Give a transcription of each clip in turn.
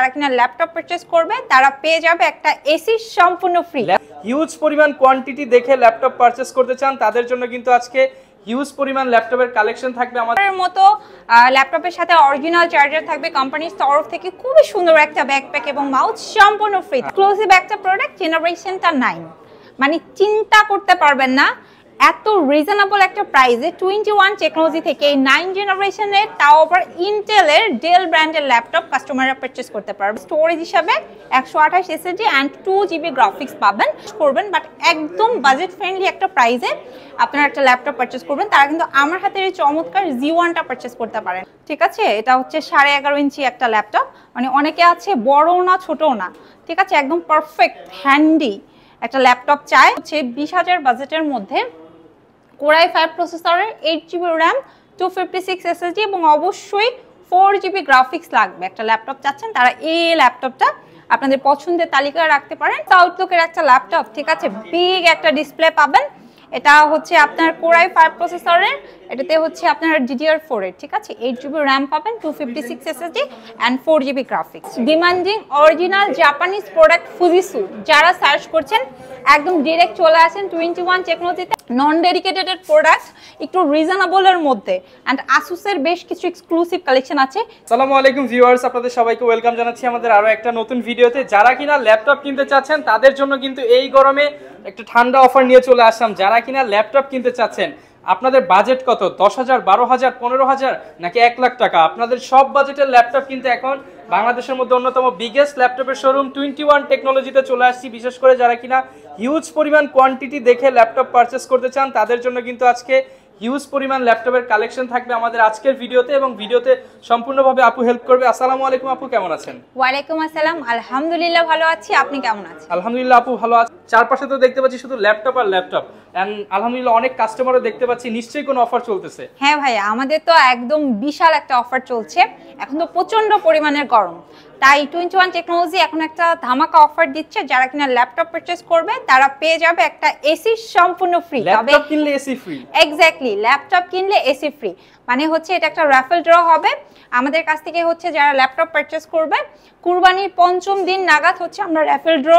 যারা কিনা laptop purchase করবে তারা পেয়ে যাবে একটা এসি সম্পূর্ণ ফ্রি হিউজ পরিমাণ কোয়ান্টিটি দেখে ল্যাপটপ পারচেজ করতে চান তাদের জন্য কিন্তু আজকে হিউজ পরিমাণ ল্যাপটপের কালেকশন থাকবে আমাদের মতো ল্যাপটপের সাথে অরিজিনাল চার্জার থাকবে কোম্পানির তরফ থেকে খুবই সুন্দর একটা ব্যাকপ্যাক এবং মাউথ সম্পূর্ণ ফ্রি এক্সক্লুসিভ একটা প্রোডাক্ট জেনারেশনটা নাইন মানে চিন্তা করতে পারবেন না এত রিজনেবল একটা প্রাইসে টোয়েন্টি ওয়ান টেকনোলজি থেকে এই নাইন জেনারেশনের তাও আবার ইন্টেলের ডেল ব্র্যান্ডের ল্যাপটপ কাস্টমাররা পারচেস করতে পারবে স্টোরেজ হিসাবে একশো আঠাশ SSD and two GB graphics পাবেন করবেন বাট একদম বাজেট ফ্রেন্ডলি একটা প্রাইসে আপনারা একটা ল্যাপটপ পারচেস করবেন তারা কিন্তু আমার হাতের এই চমৎকার জি ওয়ানটা পারচেস করতে পারেন ঠিক আছে এটা হচ্ছে সাড়ে এগারো ইঞ্চি একটা ল্যাপটপ মানে অনেকে আছে বড়ও না ছোটও না ঠিক আছে একদম পারফেক্ট হ্যান্ডি একটা ল্যাপটপ চায় হচ্ছে বিশ হাজার বাজেটের মধ্যে কোরাই ফাইভ প্রসেসরের eight GB RAM two fifty six SSD এবং অবশ্যই ফোর জিবি গ্রাফিক্স লাগবে একটা ল্যাপটপ চাচ্ছেন তারা এই ল্যাপটপটা আপনাদের পছন্দের তালিকায় রাখতে পারেন আউটলুকের একটা ল্যাপটপ ঠিক আছে বিগ একটা ডিসপ্লে পাবেন এটা হচ্ছে আপনার কোরাই ফাইভ প্রসেসরের এটাতে হচ্ছে আপনার ডিডিআর ফোর এর ঠিক আছে এইট জিবি র্যাম পাবেন two fifty six SSD and four GB graphics demanding original Japanese product Fujitsu যারা সার্চ করছেন একদম ডিরেক্ট চলে আসেন টোয়েন্টি ওয়ান টেকনোলজিতে নন ডেডিকেটেড প্রোডাক্ট একটু রিজনেবলের মধ্যে অ্যান্ড আসুসের বেশ কিছু এক্সক্লুসিভ কালেকশন আছে সালাম আলাইকুম ভিউয়ার্স আপনাদের সবাইকে ওয়েলকাম জানাচ্ছি আমাদের আরও একটা নতুন ভিডিওতে যারা কিনা ল্যাপটপ কিনতে চাচ্ছেন তাদের জন্য কিন্তু এই গরমে একটা ঠান্ডা অফার নিয়ে চলে আসলাম যারা কিনা ল্যাপটপ কিনতে চাচ্ছেন আপনাদের বাজেট কত দশ হাজার বারো হাজার পনেরো হাজার নাকি এক লাখ টাকা আপনাদের সব বাজেটের ল্যাপটপ কিন্তু এখন বাংলাদেশের মধ্যে অন্যতম বিগেস্ট ল্যাপটপের শোরুম টোয়েন্টি ওয়ান টেকনোলজিতে চলে আসছি বিশেষ করে যারা কিনা হিউজ পরিমাণ কোয়ান্টিটি দেখে ল্যাপটপ পারচেস করতে চান তাদের জন্য কিন্তু আজকে হিউজ পরিমাণ ল্যাপটপের কালেকশন থাকবে আমাদের আজকের ভিডিওতে এবং ভিডিওতে সম্পূর্ণভাবে আপু হেল্প করবে আসসালামু আলাইকুম আপু কেমন আছেন ওয়ালাইকুম আসসালাম আলহামদুলিল্লাহ ভালো আছি আপনি কেমন আছেন আলহামদুলিল্লাহ আপু ভালো আছেন চারপাশে তো দেখতে পাচ্ছি শুধু ল্যাপটপ আর ল্যাপটপ এন্ড আলহামদুলিল্লাহ অনেক কাস্টমারও দেখতে পাচ্ছি নিশ্চয়ই কোনো অফার চলতেছে হ্যাঁ ভাই আমাদের তো একদম বিশাল একটা অফার চলছে এখন তো প্রচন্ড পরিমাণের গরম তাই টোয়েন্টি ওয়ান টেকনোলজি এখন একটা ধামাকা অফার দিচ্ছে যারা কিনা ল্যাপটপ পারচেস করবে তারা পেয়ে যাবে একটা এসি সম্পূর্ণ ফ্রি ল্যাপটপ কিনলে এসি ফ্রি এক্স্যাক্টলি ল্যাপটপ কিনলে এসি ফ্রি মানে হচ্ছে এটা একটা র্যাফেল ড্র হবে আমাদের কাছ থেকে হচ্ছে যারা ল্যাপটপ পারচেস করবে কুরবানির পঞ্চম দিন নাগাদ হচ্ছে আমরা র্যাফেল ড্র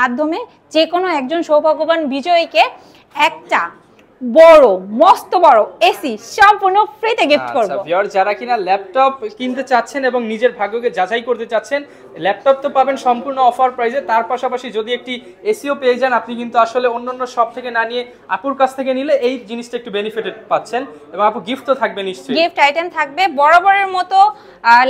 মাধ্যমে যে কোনো একজন সৌভাগ্যবান বিজয়ীকে একটা বড় মস্ত বড় এসি সম্পূর্ণ ফ্রিতে গিফট করব আচ্ছা ভিউয়ার যারা কিনা ল্যাপটপ কিনতে চাচ্ছেন এবং নিজের ভাগ্যকে যাচাই করতে চাচ্ছেন ল্যাপটপ তো পাবেন সম্পূর্ণ অফার প্রাইসে তার পাশাপাশি যদি একটি এসিও পেয়ে যান আপনি কিন্তু আসলে অন্যান্য সব থেকে না নিয়ে আপুর কাছ থেকে নিলে এই জিনিসটা একটু বেনিফিটেড পাচ্ছেন এবং আপু গিফট তো থাকবে নিশ্চয়ই গিফট আইটেম থাকবে বরাবরের মতো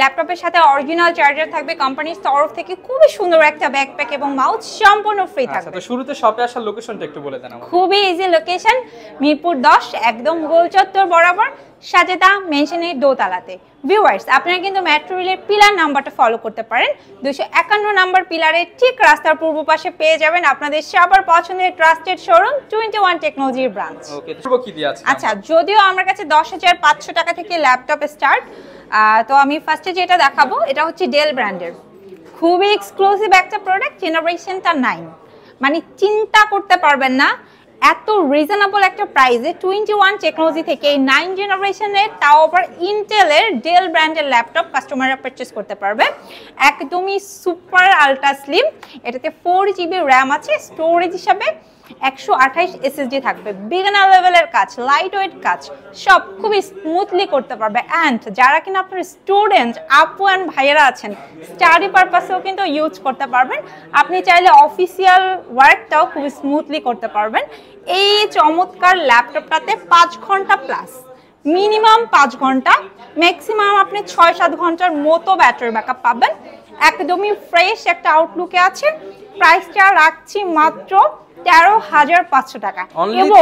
ল্যাপটপের সাথে অরিজিনাল চার্জার থাকবে কোম্পানির তরফ থেকে খুবই সুন্দর একটা ব্যাকপ্যাক এবং মাউস সম্পূর্ণ ফ্রি আচ্ছা, থাকবে তো শুরুতে শপে আসার লোকেশনটা একটু বলে দেন আমাকে খুবই ইজি লোকেশন মিরপুর দশ একদম গোল চত্বর বরাবর সাজেদা মেনশনের দোতলাতে ভিউয়ার্স আপনারা কিন্তু মেট্রো রেলের পিলার নাম্বারটা ফলো করতে পারেন দুশো একান্ন নাম্বার পিলারের ঠিক রাস্তার পূর্ব পাশে পেয়ে যাবেন আপনাদের সবার পছন্দের ট্রাস্টেড শোরুম টোয়েন্টি ওয়ান টেকনোলজির ব্রাঞ্চ আচ্ছা যদিও আমার কাছে দশ হাজার পাঁচশো টাকা থেকে ল্যাপটপ স্টার্ট তো আমি ফার্স্টে যেটা দেখাবো এটা হচ্ছে ডেল ব্র্যান্ডের খুবই এক্সক্লুসিভ একটা প্রোডাক্ট জেনারেশনটা নাইন মানে চিন্তা করতে পারবেন না এত রিজনেবল একটা প্রাইসে টোয়েন্টি ওয়ান টেকনোলজি থেকে এই নাইন জেনারেশনের তাও আবার ইন্টেলের ডেল ব্র্যান্ডের ল্যাপটপ কাস্টমাররা পারচেস করতে পারবে একদমই সুপার আলট্রা স্লিম এটাতে ফোর জিবি র্যাম আছে স্টোরেজ হিসাবে একশো আঠাইশ এসএসডি থাকবে বিগনার লেভেলের কাজ লাইট ওয়েট কাজ সব খুবই স্মুথলি করতে পারবে অ্যান্ড যারা কিনা আপনার স্টুডেন্ট আপু অ্যান্ড ভাইয়েরা আছেন স্টাডি পারপাসেও কিন্তু ইউজ করতে পারবেন আপনি চাইলে অফিসিয়াল ওয়ার্কটাও খুবই স্মুথলি করতে পারবেন এই চমৎকার ল্যাপটপটাতে পাঁচ ঘন্টা প্লাস মিনিমাম পাঁচ ঘন্টা ম্যাক্সিমাম আপনি ছয় সাত ঘন্টার মতো ব্যাটারি ব্যাকআপ পাবেন একদমই ফ্রেশ একটা আউটলুকে আছে প্রাইসটা রাখছি মাত্র তেরো হাজার পাঁচশো টাকা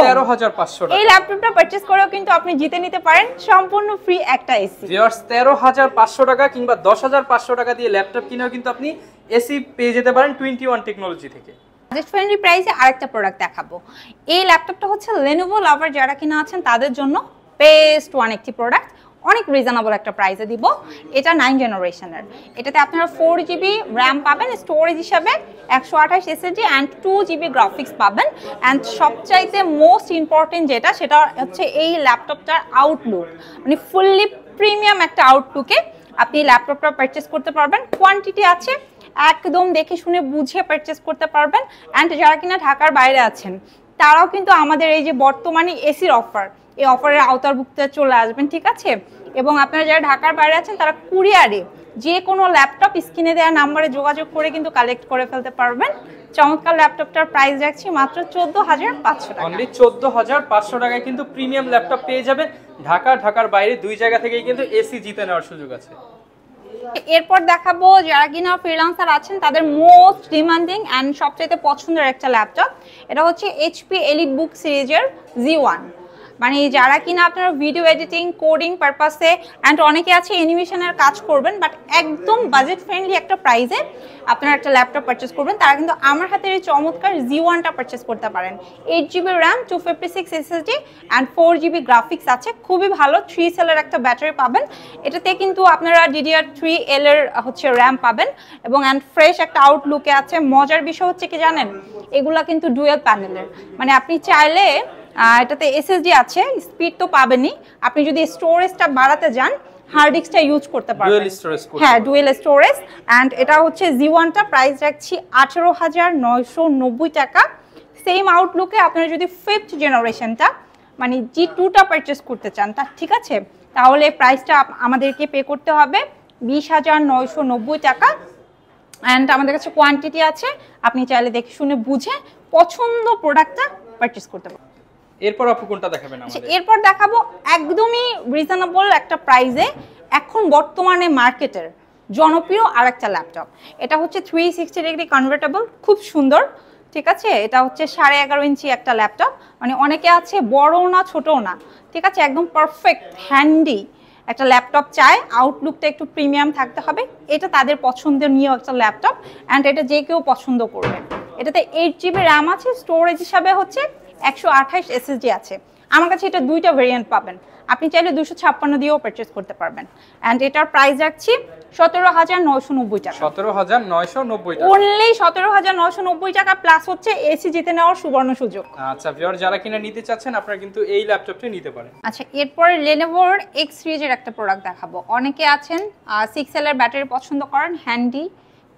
তেরো হাজার পাঁচশো এই ল্যাপটপটা পারচেস করেও কিন্তু আপনি জিতে নিতে পারেন সম্পূর্ণ ফ্রি একটা এসি তেরো হাজার পাঁচশো টাকা কিংবা দশ হাজার পাঁচশো টাকা দিয়ে ল্যাপটপ কিনেও কিন্তু আপনি এসি পেয়ে যেতে পারেন টোয়েন্টি ওয়ান টেকনোলজি থেকে বাজেট ফ্রেন্ডলি প্রাইসে আরেকটা প্রোডাক্ট দেখাবো এই ল্যাপটপটা হচ্ছে লেনোভো লাভার যারা কিনা আছেন তাদের জন্য বেস্ট ওয়ান একটি প্রোডাক্ট অনেক রিজনেবল একটা প্রাইসে দিব এটা নাইন জেনারেশনের এটাতে আপনারা ফোর জিবি র্যাম পাবেন স্টোরেজ হিসাবে একশো আঠাশ SSD and two GB graphics পাবেন অ্যান্ড সবচাইতে মোস্ট ইম্পর্টেন্ট যেটা সেটা হচ্ছে এই ল্যাপটপটার আউটলুক মানে ফুললি প্রিমিয়াম একটা আউটলুকে আপনি ল্যাপটপটা পারচেস করতে পারবেন কোয়ান্টিটি আছে একদম দেখে শুনে বুঝে পারচেস করতে পারবেন অ্যান্ড যারা কিনা ঢাকার বাইরে আছেন তারাও কিন্তু আমাদের এই যে বর্তমানে এসির অফার এই অফারের আওতারভুক্ত চলে আসবেন ঠিক আছে এবং আপনারা যারা ঢাকার বাইরে আছেন তারা কুরিয়ারে যে কোনো ল্যাপটপ স্ক্রিনে দেওয়া নাম্বারে যোগাযোগ করে কিন্তু কালেক্ট করে ফেলতে পারবেন চমৎকার ল্যাপটপটার প্রাইস রাখছি মাত্র চোদ্দ হাজার পাঁচশো টাকা অনলি চোদ্দ হাজার পাঁচশো টাকায় কিন্তু প্রিমিয়াম ল্যাপটপ পেয়ে যাবেন ঢাকা ঢাকার বাইরে দুই জায়গা থেকেই কিন্তু এসি জিতে নেওয়ার সুযোগ আছে এরপর দেখাবো যারা কিনা ফ্রিলান্সার আছেন তাদের মোস্ট ডিমান্ডিং অ্যান্ড সবচাইতে পছন্দের একটা ল্যাপটপ এটা হচ্ছে এইচপি এলিট বুক সিরিজের জি ওয়ান মানে যারা কিনা আপনারা ভিডিও এডিটিং কোডিং পারপাসে অ্যান্ড অনেকে আছে অ্যানিমেশনের কাজ করবেন বাট একদম বাজেট ফ্রেন্ডলি একটা প্রাইসে আপনারা একটা ল্যাপটপ পারচেস করবেন তারা কিন্তু আমার হাতের এই চমৎকার জি ওয়ানটা পারচেস করতে পারেন eight GB RAM two fifty six SSD and four GB graphics আছে খুবই ভালো থ্রি সেলের একটা ব্যাটারি পাবেন এটাতে কিন্তু আপনারা ডিডিআর থ্রি এল এর হচ্ছে র্যাম পাবেন এবং অ্যান্ড ফ্রেশ একটা আউটলুকে আছে মজার বিষয় হচ্ছে কি জানেন এগুলা কিন্তু ডুয়েল প্যানেলের মানে আপনি চাইলে এটাতে এসএসডি আছে স্পিড তো পাবেনই আপনি যদি স্টোরেজটা বাড়াতে যান হার্ড ডিস্কটা ইউজ করতে পারবেন ডুয়েল স্টোরেজ হ্যাঁ ডুয়েল স্টোরেজ এন্ড এটা হচ্ছে জি ওয়ানটা প্রাইস রাখছি আঠেরো হাজার নয়শো নব্বই টাকা সেম আউটলুকে আপনারা যদি ফিফথ জেনারেশনটা মানে জি টুটা পারচেস করতে চান তা ঠিক আছে তাহলে প্রাইসটা আমাদেরকে পে করতে হবে বিশ হাজার নয়শো নব্বই টাকা অ্যান্ড আমাদের কাছে কোয়ান্টিটি আছে আপনি চাইলে দেখে শুনে বুঝে পছন্দ প্রোডাক্টটা পারচেস করতে পারেন এরপর আপু কোনটা দেখাবেন আচ্ছা, আমাদের এরপর দেখাবো একদমই রিজনেবল একটা প্রাইসে এখন বর্তমানে মার্কেটের জনপ্রিয় আর একটা ল্যাপটপ এটা হচ্ছে থ্রি সিক্সটি ডিগ্রি কনভার্টেবল খুব সুন্দর ঠিক আছে এটা হচ্ছে সাড়ে এগারো ইঞ্চি একটা ল্যাপটপ মানে অনেকে আছে বড়ও না ছোটও না ঠিক আছে একদম পারফেক্ট হ্যান্ডি একটা ল্যাপটপ চায় আউটলুকটা একটু প্রিমিয়াম থাকতে হবে এটা তাদের পছন্দের নিয়েও একটা ল্যাপটপ অ্যান্ড এটা যে কেউ পছন্দ করবে এটাতে এইট জিবি র্যাম আছে স্টোরেজ হিসাবে হচ্ছে একশো আঠাশ এসএসডি আছে আমার কাছে এটা দুইটা ভেরিয়েন্ট পাবেন আপনি চাইলে দুশো ছাপ্পান্ন দিয়েও পারচেস করতে পারবেন অ্যান্ড এটার প্রাইস রাখছি সতেরো হাজার নয়শো নব্বই টাকা সতেরো হাজার নয়শো নব্বই অনলি সতেরো হাজার নয়শো নব্বই টাকা প্লাস হচ্ছে এসি জিতে নেওয়ার সুবর্ণ সুযোগ আচ্ছা ভিউয়ার যারা কিনা নিতে চাচ্ছেন আপনারা কিন্তু এই ল্যাপটপটি নিতে পারেন আচ্ছা এরপরে লেনোভোর এক্স সিরিজের একটা প্রোডাক্ট দেখাবো অনেকে আছেন সিক্স এলের ব্যাটারি পছন্দ করেন হ্যান্ডি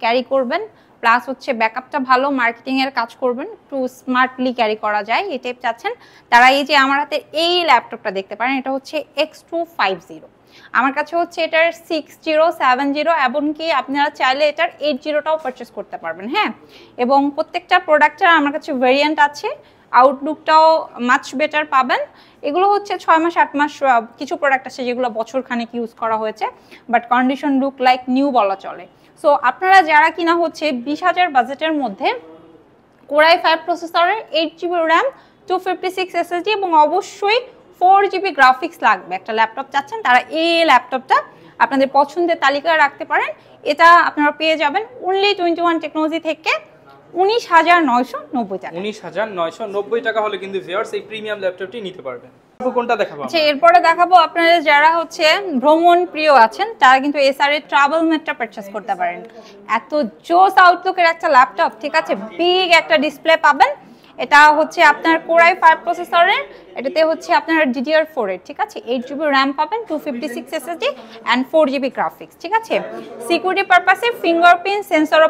ক্যারি করবেন প্লাস হচ্ছে ব্যাকআপটা ভালো মার্কেটিংয়ের কাজ করবেন টু স্মার্টলি ক্যারি করা যায় এই টাইপ চাচ্ছেন তারা এই যে আমার হাতে এই ল্যাপটপটা দেখতে পারেন এটা হচ্ছে এক্স টু ফাইভ জিরো আমার কাছে হচ্ছে এটার সিক্স জিরো সেভেন জিরো এমনকি আপনারা চাইলে এটার এইট জিরোটাও পারচেস করতে পারবেন হ্যাঁ এবং প্রত্যেকটা প্রোডাক্টের আমার কাছে ভেরিয়েন্ট আছে আউটলুকটাও মাচ বেটার পাবেন এগুলো হচ্ছে ছয় মাস আট মাস কিছু প্রোডাক্ট আছে যেগুলো বছরখানেক ইউজ করা হয়েছে but condition look like new বলা চলে সো আপনারা যারা কিনা হচ্ছে বিশ হাজার বাজেটের মধ্যে কোরাই ফাইভ প্রসেসরের eight GB RAM two fifty six SSD এবং অবশ্যই ফোর জিবি গ্রাফিক্স লাগবে একটা ল্যাপটপ চাচ্ছেন তারা এই ল্যাপটপটা আপনাদের পছন্দের তালিকায় রাখতে পারেন এটা আপনারা পেয়ে যাবেন অনলি টোয়েন্টি ওয়ান টেকনোলজি থেকে উনিশ হাজার নয়শো নব্বই টাকা উনিশ হাজার নয়শো নব্বই টাকা হলে কিন্তু ভিওর্স এই প্রিমিয়াম ল্যাপটপটি নিতে পারবেন আচ্ছা, এরপরে দেখাবো আপনারা যারা হচ্ছে ভ্রমণ প্রিয় আছেন তারা কিন্তু এসআর এর ট্রাভেল করতে পারেন এত জোস আউটলুকের একটা ল্যাপটপ ঠিক আছে বিগ একটা ডিসপ্লে পাবেন এটা হচ্ছে আপনার কোরাই প্রসেসরের এটাতে হচ্ছে আপনার ডিডিআর ফোর ঠিক আছে এইট জিবি র্যাম পাবেন two fifty six and four GB graphics ঠিক আছে সিকিউরিটি ফিঙ্গারপ্রিন্ট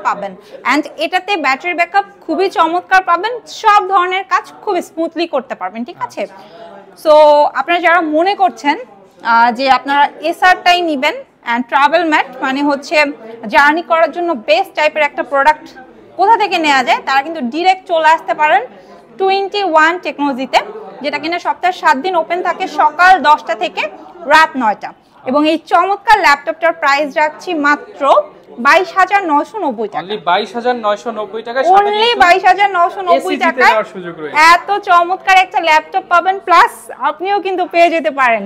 পাবেন অ্যান্ড এটাতে ব্যাটারি ব্যাকআপ খুবই চমৎকার পাবেন সব ধরনের কাজ খুবই স্মুথলি করতে পারবেন ঠিক আছে সো আপনারা যারা মনে করছেন যে আপনারা এসআরটাই নেবেন অ্যান্ড ট্রাভেল ম্যাট মানে হচ্ছে জার্নি করার জন্য বেস্ট টাইপের একটা প্রোডাক্ট কোথা থেকে নেওয়া যায় তারা কিন্তু ডিরেক্ট চলে আসতে পারেন টোয়েন্টি ওয়ান টেকনোলজিতে যেটা কিনা সপ্তাহে সাত দিন ওপেন থাকে সকাল দশটা থেকে রাত নয়টা এবং এই চমৎকার ল্যাপটপটার প্রাইস রাখছি মাত্র বাইশ হাজার নব্বই টাকা বাইশ হাজার নব্বই টাকা বাইশ হাজার নব্বই এত চমৎকার একটা ল্যাপটপ পাবেন প্লাস আপনিও কিন্তু পেয়ে যেতে পারেন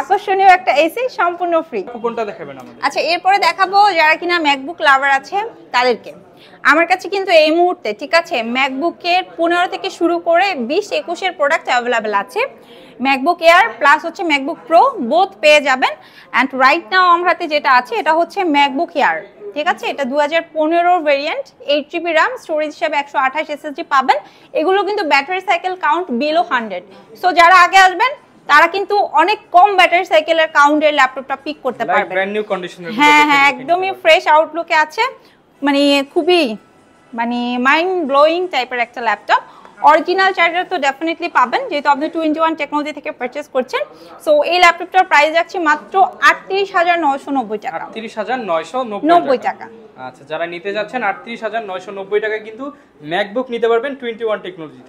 আকর্ষণীয় একটা এসি সম্পূর্ণ ফ্রি কোনটা দেখাবেন আমাদের আচ্ছা এরপরে দেখাবো যারা কিনা ম্যাকবুক লাভার আছে তাদেরকে আমার কাছে কিন্তু এই মুহূর্তে ঠিক আছে ম্যাকবুকের পনেরো থেকে শুরু করে বিশ একুশের প্রোডাক্ট অ্যাভেলেবেল আছে ম্যাকবুক এয়ার প্লাস হচ্ছে ম্যাকবুক প্রো বোথ পেয়ে যাবেন অ্যান্ড রাইট নাও আমার হাতে যেটা আছে এটা হচ্ছে ম্যাকবুক এয়ার ঠিক আছে এটা দু হাজার পনেরোর variant eight GB RAM storage হিসাবে একশো আঠাশ এসএসজি পাবেন এগুলো কিন্তু battery cycle count below hundred so যারা আগে আসবেন তারা কিন্তু অনেক কম ব্যাটারি সাইকেলের কাউন্টের ল্যাপটপটা পিক করতে পারবে ব্র্যান্ড নিউ হ্যাঁ হ্যাঁ একদমই ফ্রেশ আউটলুকে আছে মানে খুবই মানে মাইন্ড ব্লোয়িং টাইপের একটা ল্যাপটপ অরিজিনাল চার্জার তো ডেফিনেটলি পাবেন যেহেতু আপনি টোয়েন্টি ওয়ান টেকনোলজি থেকে পারচেস করছেন সো এই ল্যাপটপটার প্রাইস যাচ্ছে মাত্র আটত্রিশ হাজার নয়শো নব্বই টাকা আটত্রিশ হাজার নয়শো নব্বই টাকা আচ্ছা যারা নিতে যাচ্ছেন আটত্রিশ হাজার নয়শো নব্বই টাকা কিন্তু ম্যাকবুক নিতে পারবেন টোয়েন্টি ওয়ান টেকনোলজি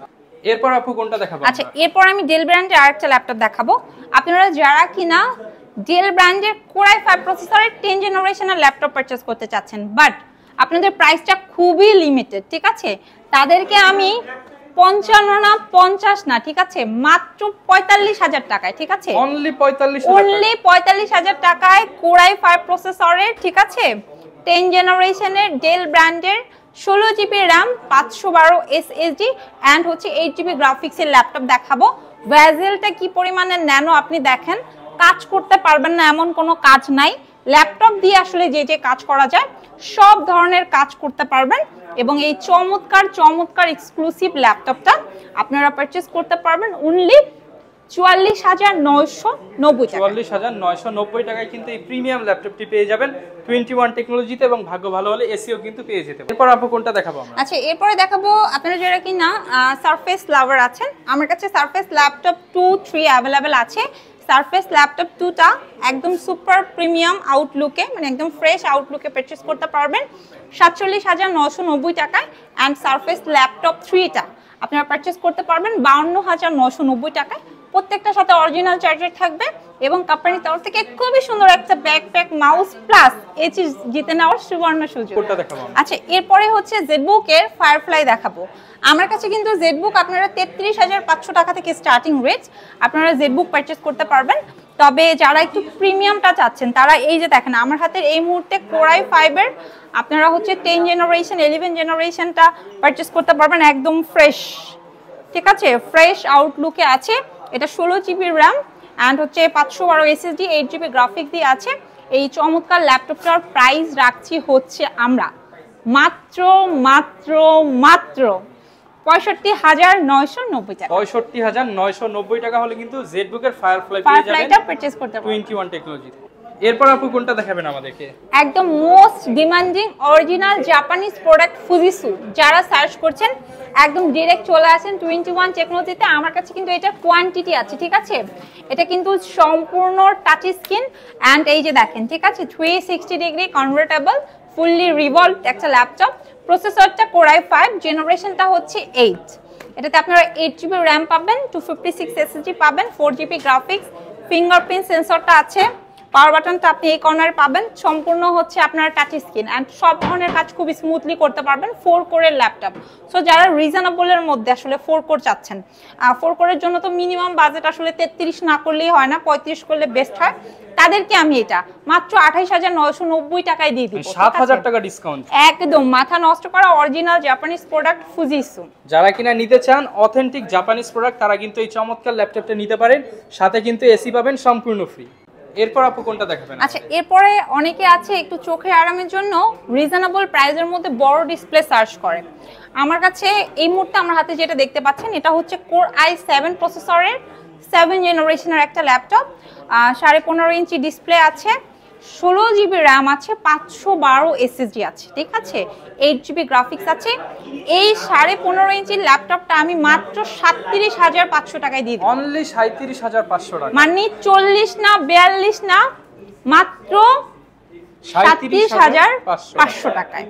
এরপর আপু কোনটা দেখাবো আচ্ছা এরপর আমি ডেল ব্র্যান্ডের আরেকটা ল্যাপটপ দেখাবো আপনারা যারা কিনা ডেল ব্র্যান্ডের কোরাই ফাইভ প্রসেসরের টেন জেনারেশনের ল্যাপটপ পারচেস করতে চাচ্ছেন বাট আপনাদের প্রাইসটা খুবই লিমিটেড ঠিক আছে তাদেরকে আমি পঞ্চান্ন না পঞ্চাশ না ঠিক আছে মাত্র পঁয়তাল্লিশ হাজার টাকায় ঠিক আছে অনলি পঁয়তাল্লিশ অনলি হাজার টাকায় কোরাই ফাইভ প্রসেসরের ঠিক আছে টেন জেনারেশনের ডেল ব্র্যান্ডের ষোলো জিবি র্যাম পাঁচশো বারো এসএসডি অ্যান্ড হচ্ছে এইট জিবি গ্রাফিক্সের ল্যাপটপ দেখাবো ভ্যাজেলটা কি পরিমাণে ন্যানো আপনি দেখেন কাজ করতে পারবেন না এমন কোনো কাজ নাই ল্যাপটপ দিয়ে আসলে যে যে কাজ করা যায় সব ধরনের কাজ করতে পারবেন এবং এই চমৎকার চমৎকার এক্সক্লুসিভ ল্যাপটপটা আপনারা পারচেস করতে পারবেন অনলি চুয়াল্লিশ হাজার নয়শো নব্বই চুয়াল্লিশ হাজার নয়শো নব্বই টাকায় কিন্তু এই প্রিমিয়াম ল্যাপটপটি পেয়ে যাবেন টোয়েন্টি ওয়ান টেকনোলজিতে এবং ভাগ্য ভালো হলে এসিও e কিন্তু পেয়ে যেতে এরপর আপু কোনটা দেখাবো আমরা আচ্ছা এরপরে দেখাবো আপনারা যারা কি না সারফেস লাভার আছেন আমার কাছে Surface laptop two three available আছে সারফেস ল্যাপটপ টুটা একদম সুপার প্রিমিয়াম আউটলুকে মানে একদম ফ্রেশ আউটলুকে পারচেস করতে পারবেন সাতচল্লিশ হাজার নশো নব্বই টাকায় অ্যান্ড সারফেস ল্যাপটপ থ্রিটা আপনারা পারচেস করতে পারবেন বাউন্ন হাজার নশো নব্বই টাকায় প্রত্যেকটার সাথে অরিজিনাল চার্জার থাকবে এবং কোম্পানির তরফ থেকে খুবই সুন্দর একটা ব্যাকপ্যাক মাউস প্লাস এই চিজ জিতে নেওয়ার সুবর্ণ সুযোগ আচ্ছা এরপরে হচ্ছে জেডবুক এর ফায়ারফ্লাই দেখাবো আমার কাছে কিন্তু জেডবুক আপনারা তেত্রিশ হাজার পাঁচশো টাকা থেকে স্টার্টিং রেট আপনারা জেডবুক পারচেস করতে পারবেন তবে যারা একটু প্রিমিয়ামটা চাচ্ছেন তারা এই যে দেখেন আমার হাতের এই মুহূর্তে কোরাই ফাইবার আপনারা হচ্ছে টেন জেনারেশন ইলেভেন জেনারেশনটা পারচেস করতে পারবেন একদম ফ্রেশ ঠিক আছে ফ্রেশ আউটলুকে আছে এটা ষোলো জিবি র্যাম অ্যান্ড হচ্ছে পাঁচশো বারো এসএসডি এইট জিবি গ্রাফিক দিয়ে আছে এই চমৎকার ল্যাপটপটার প্রাইস রাখছি হচ্ছে আমরা মাত্র মাত্র মাত্র পঁয়ষট্টি হাজার নয়শো নব্বই টাকা পঁয়ষট্টি হাজার নয়শো নব্বই টাকা হলে কিন্তু জেড বুকের ফায়ারফ্লাই ফায়ারফ্লাইটা পারচেস করতে পারবেন টোয়েন্টি ওয়ান টেকনোলজি এরপর আপু কোনটা দেখাবেন আমাদেরকে একদম most demanding original Japanese product Fujitsu যারা সার্চ করছেন একদম ডিরেক্ট চলে আসেন টোয়েন্টি ওয়ান টেকনোলজিতে আমার কাছে কিন্তু এটা কোয়ান্টিটি আছে ঠিক আছে এটা কিন্তু সম্পূর্ণ টাচ স্ক্রিন অ্যান্ড এই যে দেখেন ঠিক আছে 360 sixty degree convertible fully revolve একটা ল্যাপটপ প্রসেসরটা কোরাই ফাইভ জেনারেশনটা হচ্ছে 8 এটাতে আপনারা এইট জিবি র্যাম পাবেন টু ফিফটি সিক্স পাবেন ফোর জিবি গ্রাফিক্স ফিঙ্গারপ্রিন্ট সেন্সরটা আছে পাওয়ার বাটনটা আপনি এই কর্নারে পাবেন সম্পূর্ণ হচ্ছে আপনার টাচ স্ক্রিন অ্যান্ড সব ধরনের কাজ খুব স্মুথলি করতে পারবেন ফোর কোরের ল্যাপটপ সো যারা রিজনেবলের মধ্যে আসলে ফোর কোর চাচ্ছেন ফোর কোরের জন্য তো মিনিমাম বাজেট আসলে তেত্রিশ না করলেই হয় না পঁয়ত্রিশ করলে বেস্ট হয় তাদেরকে আমি এটা মাত্র আঠাইশ হাজার নয়শো নব্বই টাকায় দিয়ে মানে দিই সাত হাজার টাকা ডিসকাউন্ট একদম মাথা নষ্ট করা অরিজিনাল জাপানিজ প্রোডাক্ট ফুজিসু যারা কিনা নিতে চান অথেন্টিক জাপানিজ প্রোডাক্ট তারা কিন্তু এই চমৎকার ল্যাপটপটা নিতে পারেন সাথে কিন্তু এসি পাবেন সম্পূর্ণ ফ্রি এরপর আপু কোনটা দেখাবেন আচ্ছা এরপরে অনেকে আছে একটু চোখে আরামের জন্য রিজনেবল প্রাইজের মধ্যে বড় ডিসপ্লে সার্চ করে আমার কাছে এই মুহূর্তে আমার হাতে যেটা দেখতে পাচ্ছেন এটা হচ্ছে কোর আই সেভেন প্রসেসরের সেভেন জেনারেশনের একটা ল্যাপটপ সাড়ে পনেরো ইঞ্চি ডিসপ্লে আছে ষোলো জিবি র্যাম আছে পাঁচশো বারো এসএসডি আছে ঠিক আছে এইট জিবি গ্রাফিক্স আছে এই সাড়ে পনেরো ইঞ্চির ল্যাপটপটা আমি মাত্র সাতত্রিশ হাজার পাঁচশো টাকায় দিয়ে অনলি সাঁত্রিশ হাজার পাঁচশো টাকা মানে চল্লিশ না বিয়াল্লিশ না মাত্র সাতত্রিশ হাজার পাঁচশো টাকায়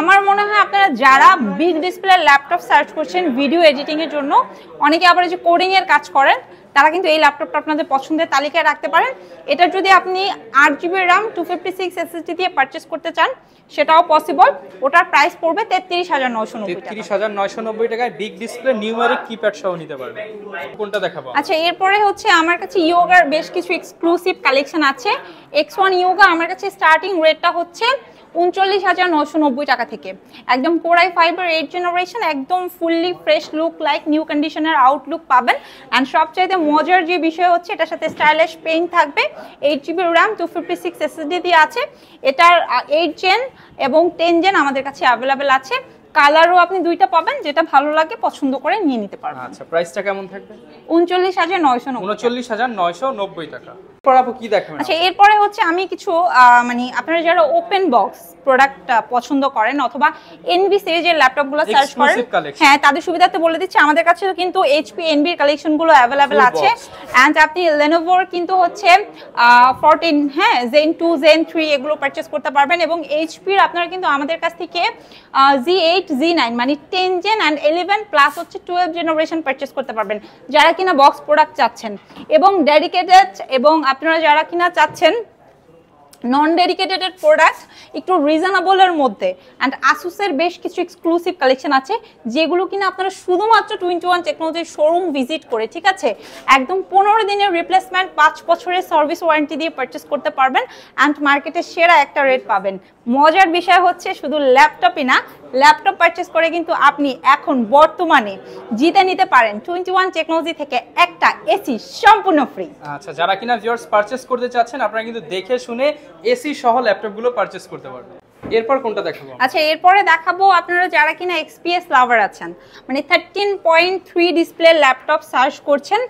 আমার মনে হয় আপনারা যারা বিগ ডিসপ্লে ল্যাপটপ সার্চ করছেন ভিডিও এডিটিংয়ের জন্য অনেকে আবার যে এর কাজ করেন তারা কিন্তু এই ল্যাপটপটা আপনাদের পছন্দের তালিকায় রাখতে পারেন এটা যদি আপনি আট GB RAM two fifty six SSD দিয়ে পারচেস করতে চান সেটাও পসিবল ওটার প্রাইস পড়বে তেত্রিশ হাজার নয়শো নব্বই তেত্রিশ হাজার নয়শো নব্বই টাকায় বিগ ডিসপ্লে নিউমারিক কিপ্যাড সহ নিতে পারবেন কোনটা দেখাবো আচ্ছা এরপরে হচ্ছে আমার কাছে ইয়োগার বেশ কিছু এক্সক্লুসিভ কালেকশন আছে এক্স ওয়ান ইয়োগা আমার কাছে স্টার্টিং রেটটা হচ্ছে উনচল্লিশ হাজার নশো নব্বই টাকা থেকে একদম কোরাই ফাইবার এইট জেনারেশন একদম fully fresh look like new কন্ডিশনের আউটলুক পাবেন অ্যান্ড সবচাইতে মজার যে বিষয় হচ্ছে এটার সাথে স্টাইলিশ পেন থাকবে eight GB RAM two fifty six SSD দিয়ে আছে এটার এইট জেন এবং টেন জেন আমাদের কাছে অ্যাভেলেবেল আছে কালারও আপনি দুইটা পাবেন যেটা ভালো লাগে পছন্দ করে নিয়ে নিতে পারবেন আচ্ছা প্রাইসটা কেমন থাকবে 39990 39990 টাকা এরপর আপু কি দেখাবেন আচ্ছা এরপরে হচ্ছে আমি কিছু মানে আপনারা যারা ওপেন বক্স প্রোডাক্ট পছন্দ করেন অথবা এনবি সিরিজের ল্যাপটপগুলো সার্চ করেন হ্যাঁ তাদের সুবিধাতে বলে দিচ্ছি আমাদের কাছে কিন্তু এইচপি এনবি এনবির কালেকশনগুলো अवेलेबल আছে এন্ড আপনি Lenovo কিন্তু হচ্ছে 14 হ্যাঁ Zen 2 Zen 3 এগুলো পারচেজ করতে পারবেন এবং এইচপি এর আপনারা কিন্তু আমাদের কাছ থেকে জি এইট এইট মানে ten gen and eleven plus হচ্ছে টুয়েলভ জেনারেশন পারচেস করতে পারবেন যারা কিনা বক্স প্রোডাক্ট চাচ্ছেন এবং ডেডিকেটেড এবং আপনারা যারা কিনা চাচ্ছেন নন ডেডিকেটেড প্রোডাক্ট একটু রিজনেবলের মধ্যে অ্যান্ড আসুসের বেশ কিছু এক্সক্লুসিভ কালেকশন আছে যেগুলো কিনা আপনারা শুধুমাত্র টোয়েন্টি ওয়ান টেকনোলজির শোরুম ভিজিট করে ঠিক আছে একদম পনেরো দিনের রিপ্লেসমেন্ট পাঁচ বছরের সার্ভিস ওয়ারেন্টি দিয়ে পারচেস করতে পারবেন অ্যান্ড মার্কেটের সেরা একটা রেট পাবেন মজার বিষয় হচ্ছে শুধু ল্যাপটপই না ল্যাপটপ পারচেস করে কিন্তু আপনি এখন বর্তমানে জিতে নিতে পারেন টোয়েন্টি ওয়ান টেকনোলজি থেকে একটা এসি সম্পূর্ণ ফ্রি আচ্ছা যারা কিনা ভিউয়ার্স পারচেস করতে চাচ্ছেন আপনারা কিন্তু দেখে শুনে এসি সহ ল্যাপটপগুলো পারচেস করতে পারবেন এরপর কোনটা দেখাবো আচ্ছা এরপরে দেখাবো আপনারা যারা কিনা এক্সপিএস লাভার আছেন মানে thirteen point three display laptop search করছেন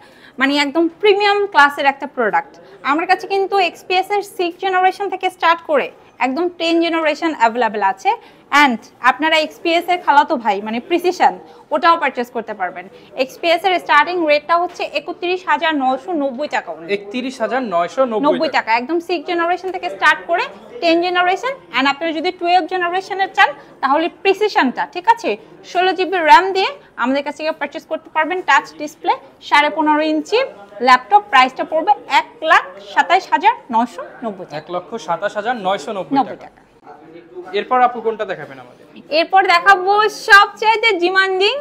মানে একদম প্রিমিয়াম ক্লাসের একটা প্রোডাক্ট আমার কাছে কিন্তু এক্সপিএস এর সিক্স জেনারেশন থেকে স্টার্ট করে একদম টেন জেনারেশন অ্যাভেলেবেল আছে অ্যান্ড আপনারা এক্সপিএস এর খালাতো ভাই মানে প্রিসিশন ওটাও পারচেস করতে পারবেন এক্সপিএস এর স্টার্টিং রেটটা হচ্ছে একত্রিশ হাজার নয়শো নব্বই টাকা একত্রিশ হাজার নয়শো নব্বই টাকা একদম সিক্স জেনারেশন থেকে স্টার্ট করে টেন জেনারেশন অ্যান্ড আপনারা যদি টুয়েলভ জেনারেশনের চান তাহলে প্রিসিশনটা ঠিক আছে ষোলো জিবি র্যাম দিয়ে আমাদের কাছ থেকে পারচেস করতে পারবেন টাচ ডিসপ্লে সাড়ে পনেরো ইঞ্চি ল্যাপটপ প্রাইসটা পড়বে এক লাখ সাতাশ হাজার নয়শো নব্বই এক লক্ষ সাতাশ হাজার নয়শো নব্বই টাকা এরপর আপু কোনটা দেখাবেন আমাদের এরপর দেখাবো সবচেয়ে ডিমান্ডিং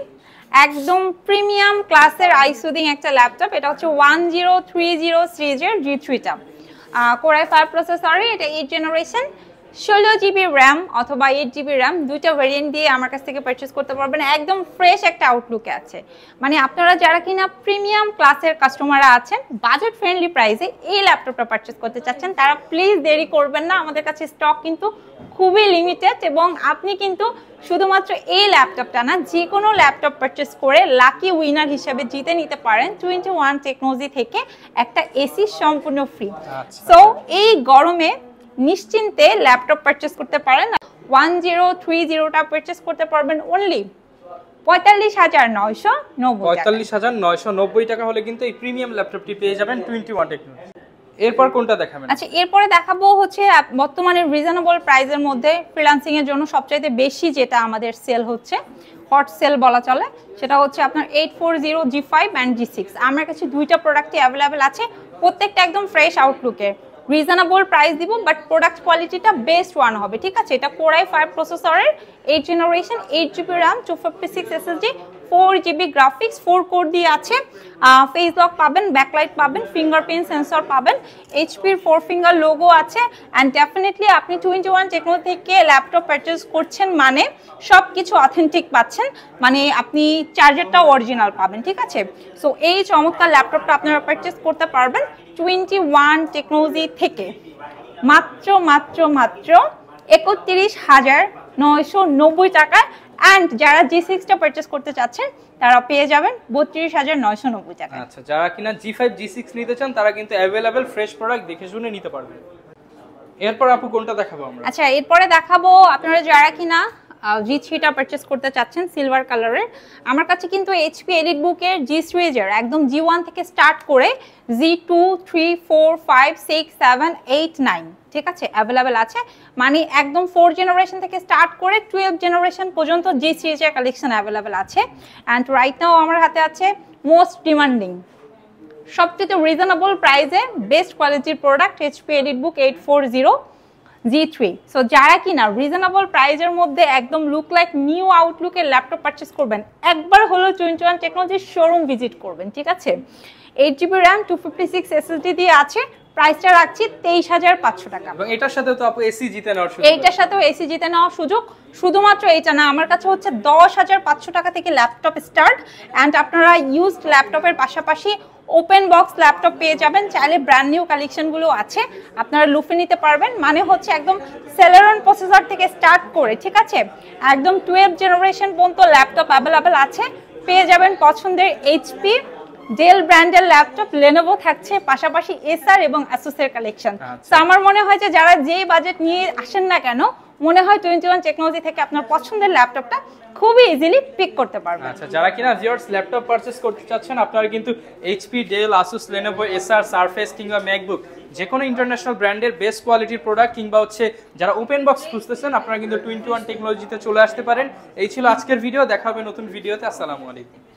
একদম প্রিমিয়াম ক্লাসের আইসুদিং একটা ল্যাপটপ এটা হচ্ছে ওয়ান জিরো থ্রি জিরো সিরিজের জি থ্রিটা কোরাই ফাইভ প্রসেসরে এটা এইট জেনারেশন ষোলো জিবি র্যাম অথবা এইট জিবি র্যাম দুইটা ভ্যারিয়েন্ট দিয়ে আমার কাছ থেকে পারচেস করতে পারবেন একদম ফ্রেশ একটা আউটলুকে আছে মানে আপনারা যারা কিনা প্রিমিয়াম ক্লাসের কাস্টমাররা আছেন বাজেট ফ্রেন্ডলি প্রাইসে এই ল্যাপটপটা পারচেস করতে চাচ্ছেন তারা প্লিজ দেরি করবেন না আমাদের কাছে স্টক কিন্তু খুবই লিমিটেড এবং আপনি কিন্তু শুধুমাত্র এই ল্যাপটপটা না যে কোনো ল্যাপটপ পারচেস করে লাকি উইনার হিসেবে জিতে নিতে পারেন টোয়েন্টি ওয়ান টেকনোলজি থেকে একটা এসি সম্পূর্ণ ফ্রি আচ্ছা। সো এই গরমে নিশ্চিন্তে ল্যাপটপ পারচেস করতে পারেন ওয়ান জিরো থ্রি জিরোটা পারচেস করতে পারবেন অনলি পঁয়তাল্লিশ হাজার নয়শো পঁয়তাল্লিশ হাজার নয়শো নব্বই টাকা হলে কিন্তু এই প্রিমিয়াম ল্যাপটপটি পেয়ে যাবেন টোয়েন্টি ওয়ান এরপর কোনটা দেখাবেন আচ্ছা এরপরে দেখাবো হচ্ছে বর্তমানে রিজনেবল প্রাইজের মধ্যে বেশি যেটা আমাদের সেল হচ্ছে হট সেল বলা চলে সেটা হচ্ছে আপনার eight four zero G five G six আমার কাছে দুইটা প্রোডাক্টই অ্যাভেলেবেল আছে প্রত্যেকটা একদম ফ্রেশ আউটলুকের রিজনেবল প্রাইস দিব বাট প্রোডাক্ট কোয়ালিটিটা বেস্ট ওয়ান হবে ঠিক আছে এটা কোড়াই ফাইভ প্রসেসরের eight generation eight GB RAM two fifty six SSD four GB graphics four core দিয়ে আছে ফেস লক পাবেন ব্যাকলাইট পাবেন ফিঙ্গারপ্রিন্ট সেন্সর পাবেন এইচপির ফোর ফিঙ্গার লোগো আছে অ্যান্ড ডেফিনেটলি আপনি টোয়েন্টি ওয়ান টেকনো থেকে ল্যাপটপ পারচেস করছেন মানে সব কিছু অথেন্টিক পাচ্ছেন মানে আপনি চার্জারটাও অরিজিনাল পাবেন ঠিক আছে সো এই চমৎকার ল্যাপটপটা আপনারা পারচেস করতে পারবেন টোয়েন্টি ওয়ান টেকনোলজি থেকে মাত্র মাত্র মাত্র একত্রিশ হাজার নয়শো নব্বই টাকায় অ্যান্ড যারা জি সিক্সটা পারচেস করতে চাচ্ছেন তারা পেয়ে যাবেন বত্রিশ হাজার নয়শো নব্বই টাকা আচ্ছা যারা কিনা জি ফাইভ জি সিক্স নিতে চান তারা কিন্তু অ্যাভেলেবেল ফ্রেশ প্রোডাক্ট দেখে শুনে নিতে পারবেন এরপর আপু কোনটা দেখাবো আমরা আচ্ছা এরপরে দেখাবো আপনারা যারা কিনা জি থ্রিটা পারচেস করতে চাচ্ছেন সিলভার কালারের আমার কাছে কিন্তু এইচপি এডিট বুকের জি সুইজার একদম জি ওয়ান থেকে স্টার্ট করে G two three four five six seven eight nine ঠিক আছে অ্যাভেলেবেল আছে মানে একদম ফোর জেনারেশন থেকে স্টার্ট করে টুয়েলভ জেনারেশন পর্যন্ত জি সিরিজের কালেকশন অ্যাভেলেবেল আছে অ্যান্ড রাইট নাও আমার হাতে আছে মোস্ট ডিমান্ডিং সবচেয়ে রিজনেবল প্রাইসে বেস্ট কোয়ালিটির product HP EliteBook eight four zero G three so যারা কিনা রিজনেবল প্রাইজের মধ্যে একদম লুক লাইক নিউ আউটলুকের ল্যাপটপ পারচেস করবেন একবার হলো চুইন চুয়ান টেকনোলজির শোরুম ভিজিট করবেন ঠিক আছে eight GB RAM two fifty six SSD দিয়ে আছে প্রাইসটা রাখছি তেইশ হাজার পাঁচশো টাকা এটার সাথে তো আপু এসি জিতে নেওয়ার এইটার সাথেও এসি জিতে নেওয়ার সুযোগ শুধুমাত্র এইটা না আমার কাছে হচ্ছে দশ হাজার পাঁচশো টাকা থেকে ল্যাপটপ স্টার্ট অ্যান্ড আপনারা ইউজড ল্যাপটপের পাশাপাশি ওপেন বক্স ল্যাপটপ পেয়ে যাবেন চাইলে ব্র্যান্ড নিউ কালেকশনগুলো আছে আপনারা লুফে নিতে পারবেন মানে হচ্ছে একদম সেলারন প্রসেসর থেকে স্টার্ট করে ঠিক আছে একদম টুয়েলভ জেনারেশন পর্যন্ত ল্যাপটপ অ্যাভেলেবেল আছে পেয়ে যাবেন পছন্দের এইচপি ডেল ব্র্যান্ডের ল্যাপটপ লেনোভো থাকছে পাশাপাশি এসআর এবং অ্যাসোসের কালেকশন আচ্ছা। তো আমার মনে হয় যে যারা যে বাজেট নিয়ে আসেন না কেন মনে হয় টোয়েন্টি ওয়ান টেকনোলজি থেকে আপনার পছন্দের ল্যাপটপটা খুবই ইজিলি পিক করতে পারবেন আচ্ছা যারা কিনা জিওর্স ল্যাপটপ পারচেস করতে চাচ্ছেন আপনারা কিন্তু HP Dell Asus Lenovo Acer Surface কিংবা ম্যাকবুক যে কোনো ইন্টারন্যাশনাল ব্র্যান্ডের বেস্ট কোয়ালিটির প্রোডাক্ট কিংবা হচ্ছে যারা ওপেন বক্স খুঁজতেছেন আপনারা কিন্তু টোয়েন্টি ওয়ান টেকনোলজিতে চলে আসতে পারেন এই ছিল আজকের ভিডিও দেখা হবে নতুন ভিডিওতে আসসালামু আলাইকুম